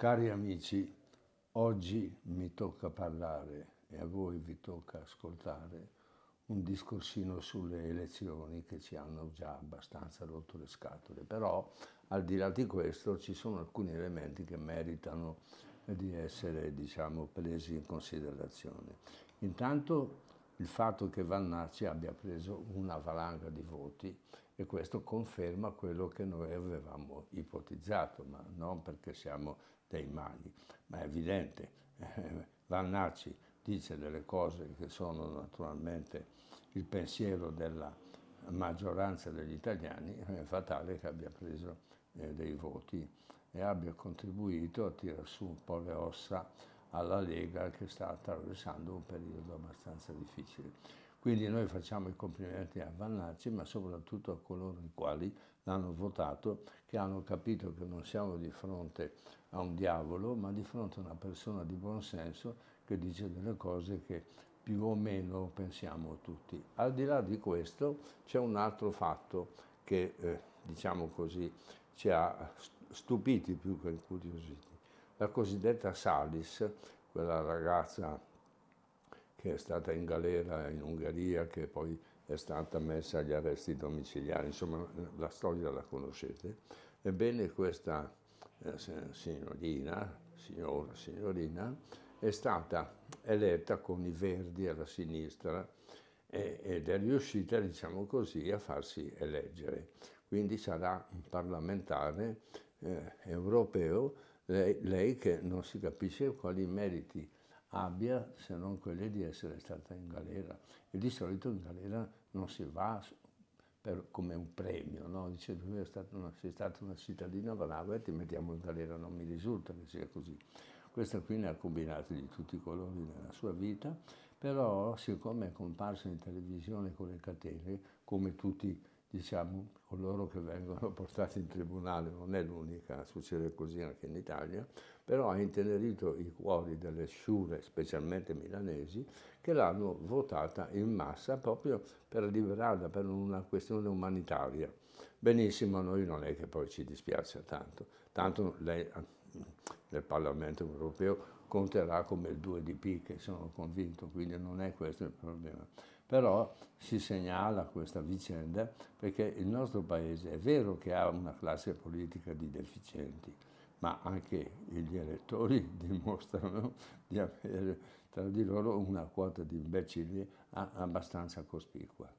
Cari amici, oggi mi tocca parlare e a voi vi tocca ascoltare un discorsino sulle elezioni che ci hanno già abbastanza rotto le scatole, però al di là di questo ci sono alcuni elementi che meritano di essere diciamo, presi in considerazione. Intanto il fatto che Vannacci abbia preso una valanga di voti e questo conferma quello che noi avevamo ipotizzato, ma non perché siamo dei maghi, ma è evidente, eh, Vannacci dice delle cose che sono naturalmente il pensiero della maggioranza degli italiani, è fatale che abbia preso eh, dei voti e abbia contribuito a tirar su un po' le ossa alla Lega che sta attraversando un periodo abbastanza difficile. Quindi noi facciamo i complimenti a Vannacci, ma soprattutto a coloro i quali l'hanno votato, che hanno capito che non siamo di fronte a un diavolo, ma di fronte a una persona di buon senso che dice delle cose che più o meno pensiamo tutti. Al di là di questo c'è un altro fatto che, eh, diciamo così, ci ha stupiti più che incuriositi la cosiddetta Salis, quella ragazza che è stata in galera in Ungheria, che poi è stata messa agli arresti domiciliari, insomma la storia la conoscete. Ebbene questa eh, signorina, signora, signorina, è stata eletta con i verdi alla sinistra ed è riuscita, diciamo così, a farsi eleggere. Quindi sarà un parlamentare eh, europeo lei, lei che non si capisce quali meriti abbia se non quelli di essere stata in galera. E di solito in galera non si va per, come un premio, no? dice tu sei stata una, sei stata una cittadina brava e ti mettiamo in galera, non mi risulta che sia così. Questa qui ne ha combinati di tutti i colori nella sua vita, però siccome è comparsa in televisione con le catene, come tutti diciamo, coloro che vengono portati in tribunale, non è l'unica, succede così anche in Italia, però ha intenerito i cuori delle sciure, specialmente milanesi, che l'hanno votata in massa proprio per liberarla, per una questione umanitaria. Benissimo, a noi non è che poi ci dispiace tanto, tanto lei nel Parlamento europeo conterà come il 2 di picche, sono convinto, quindi non è questo il problema. Però si segnala questa vicenda perché il nostro paese è vero che ha una classe politica di deficienti, ma anche gli elettori dimostrano di avere tra di loro una quota di imbecilli abbastanza cospicua.